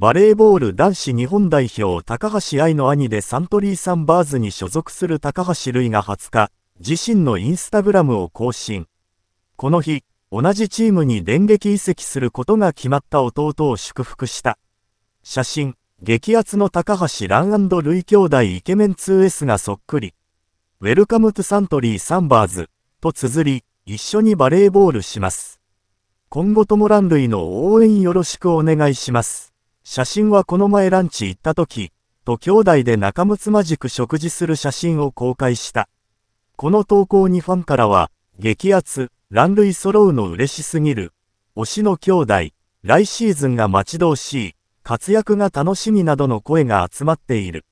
バレーボール男子日本代表高橋愛の兄でサントリーサンバーズに所属する高橋瑠衣が20日、自身のインスタグラムを更新。この日、同じチームに電撃移籍することが決まった弟を祝福した。写真、激アツの高橋蘭瑠衣兄弟イケメン 2S がそっくり。ウェルカムトゥサントリーサンバーズと綴り、一緒にバレーボールします。今後とも蘭類の応援よろしくお願いします。写真はこの前ランチ行った時、と兄弟で仲睦まじく食事する写真を公開した。この投稿にファンからは、激アツ、乱類揃うの嬉しすぎる。推しの兄弟、来シーズンが待ち遠しい、活躍が楽しみなどの声が集まっている。